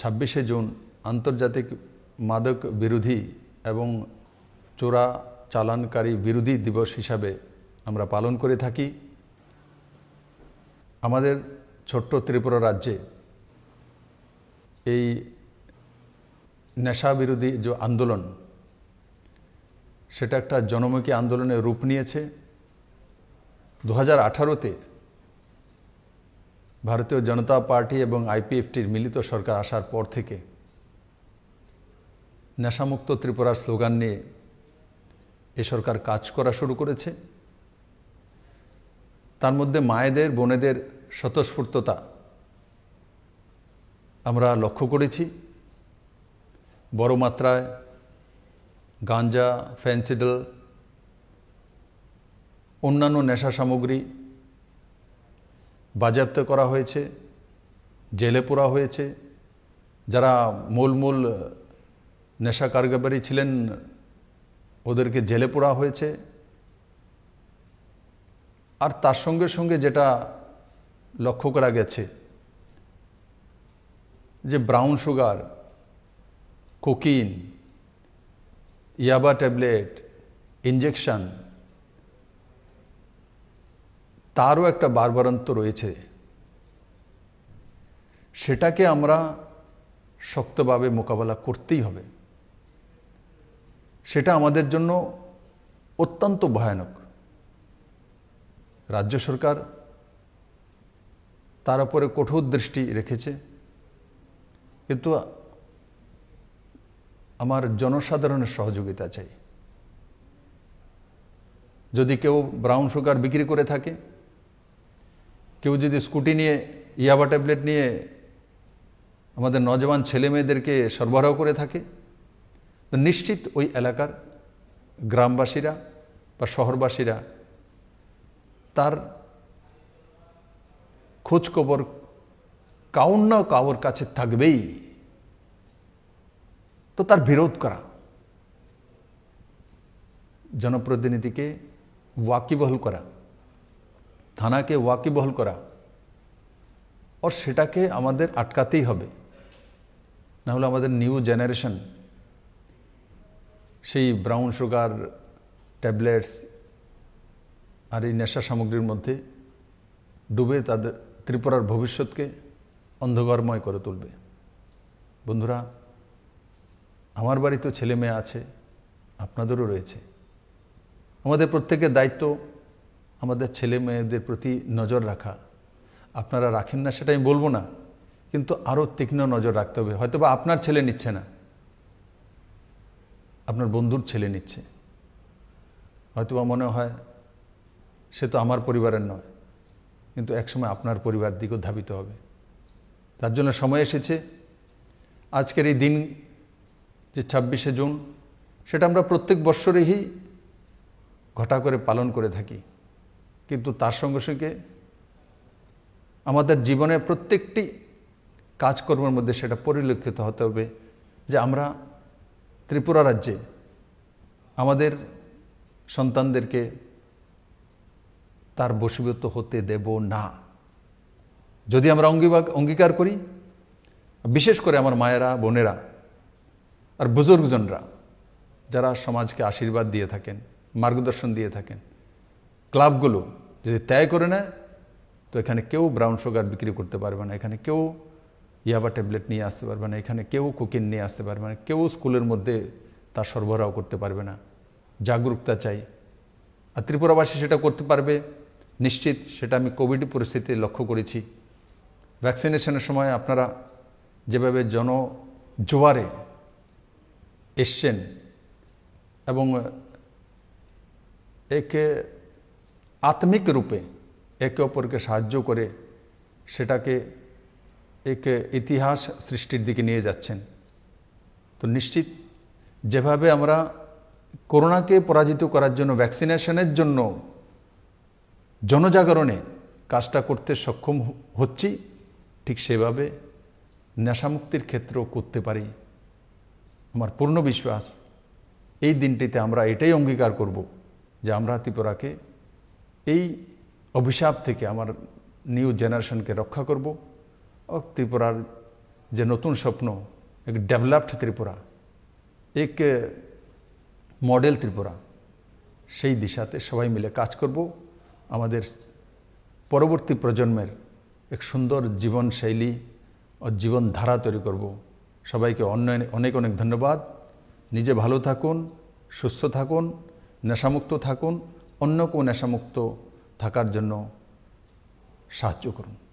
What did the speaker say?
ছাব্বিশে জুন আন্তর্জাতিক মাদক বিরোধী এবং চোরা চালানকারী বিরোধী দিবস হিসাবে আমরা পালন করে থাকি আমাদের ছোট্ট ত্রিপুরা রাজ্যে এই নেশা বিরোধী যে আন্দোলন সেটা একটা জনমুখী আন্দোলনের রূপ নিয়েছে দু হাজার আঠারোতে ভারতীয় জনতা পার্টি এবং আইপিএফটির মিলিত সরকার আসার পর থেকে নেশামুক্ত ত্রিপুরা স্লোগান নিয়ে এ সরকার কাজ করা শুরু করেছে তার মধ্যে মায়েদের বোনেদের স্বতঃস্ফূর্ততা আমরা লক্ষ্য করেছি বড় মাত্রায় গাঞ্জা ফ্যান্সিডল অন্যান্য নেশা সামগ্রী বাজেয়াপ্ত করা হয়েছে জেলে পোড়া হয়েছে যারা মূল মূল নেশা কারগবারি ছিলেন ওদেরকে জেলে পোড়া হয়েছে আর তার সঙ্গে সঙ্গে যেটা লক্ষ্য করা গেছে যে brown sugar cocaine yaba tablet injection তারও একটা বারবারান্ত রয়েছে সেটাকে আমরা শক্তভাবে মোকাবেলা করতেই হবে সেটা আমাদের জন্য অত্যন্ত ভয়ানক রাজ্য সরকার তার উপরে কঠোর দৃষ্টি রেখেছে কিন্তু আমার জনসাধারণের সহযোগিতা চাই যদি কেউ ব্রাউন সুগার বিক্রি করে থাকে কেউ যদি স্কুটি নিয়ে ইয়াবা ট্যাবলেট নিয়ে আমাদের নজওয়ান ছেলে মেয়েদেরকে সরবরাহ করে থাকে তো নিশ্চিত ওই এলাকার গ্রামবাসীরা বা শহরবাসীরা তার খোঁজখবর কাউর না কাউর কাছে থাকবেই তো তার বিরোধ করা জনপ্রতিনিধিকে ওয়াকিবহল করা থানাকে ওয়াকিবহল করা ওর সেটাকে আমাদের আটকাতেই হবে না হলে আমাদের নিউ জেনারেশন সেই ব্রাউন সুগার ট্যাবলেটস আর এই নেশা সামগ্রীর মধ্যে ডুবে তাদের ত্রিপুরার ভবিষ্যৎকে অন্ধকারময় করে তুলবে বন্ধুরা আমার বাড়িতেও ছেলে মেয়ে আছে আপনাদেরও রয়েছে আমাদের প্রত্যেকের দায়িত্ব আমাদের ছেলে মেয়েদের প্রতি নজর রাখা আপনারা রাখেন না সেটা আমি বলবো না কিন্তু আরও তীক্ষ্ণ নজর রাখতে হবে হয়তো বা আপনার ছেলে নিচ্ছে না আপনার বন্ধুর ছেলে নিচ্ছে হয়তোবা মনে হয় সে তো আমার পরিবারের নয় কিন্তু একসময় আপনার পরিবার দিকেও ধাবিত হবে তার জন্য সময় এসেছে আজকের এই দিন যে ছাব্বিশে জুন সেটা আমরা প্রত্যেক বৎসরেই ঘটা করে পালন করে থাকি কিন্তু তার সঙ্গে সঙ্গে আমাদের জীবনের প্রত্যেকটি কাজকর্মের মধ্যে সেটা পরিলক্ষিত হতে হবে যে আমরা ত্রিপুরা রাজ্যে আমাদের সন্তানদেরকে তার বসীভূত হতে দেব না যদি আমরা অঙ্গীকার করি বিশেষ করে আমার মায়েরা বোনেরা আর বুজুর্গজনরা যারা সমাজকে আশীর্বাদ দিয়ে থাকেন মার্গদর্শন দিয়ে থাকেন ক্লাবগুলো যদি ত্যাগ করে নেয় তো এখানে কেউ ব্রাউন সুগার বিক্রি করতে পারবে না এখানে কেউ ইয়াবা ট্যাবলেট নিয়ে আসতে পারবে না এখানে কেউ কুকিং নিয়ে আসতে পারবে না কেউ স্কুলের মধ্যে তা সরবরাহ করতে পারবে না জাগরুকতা চাই আর ত্রিপুরাবাসী সেটা করতে পারবে নিশ্চিত সেটা আমি কোভিড পরিস্থিতি লক্ষ্য করেছি ভ্যাকসিনেশনের সময় আপনারা যেভাবে জন জোয়ারে এসছেন এবং একে আত্মিক রূপে একে অপরকে সাহায্য করে সেটাকে এক ইতিহাস সৃষ্টির দিকে নিয়ে যাচ্ছেন তো নিশ্চিত যেভাবে আমরা করোনাকে পরাজিত করার জন্য ভ্যাকসিনেশনের জন্য জনজাগরণে কাজটা করতে সক্ষম হচ্ছি ঠিক সেভাবে নেশামুক্তির ক্ষেত্রেও করতে পারি আমার পূর্ণ বিশ্বাস এই দিনটিতে আমরা এটাই অঙ্গীকার করব যে আমরা ত্রিপুরাকে এই অভিশাপ থেকে আমার নিউ জেনারেশনকে রক্ষা করব ও ত্রিপুরার যে নতুন স্বপ্ন এক ডেভেলপড ত্রিপুরা এক মডেল ত্রিপুরা সেই দিশাতে সবাই মিলে কাজ করব আমাদের পরবর্তী প্রজন্মের এক সুন্দর জীবনশৈলী ও জীবনধারা তৈরি করব সবাইকে অন্য অনেক অনেক ধন্যবাদ নিজে ভালো থাকুন সুস্থ থাকুন নেশামুক্ত থাকুন অন্য কেউ নেশামুক্ত থাকার জন্য সাহায্য করুন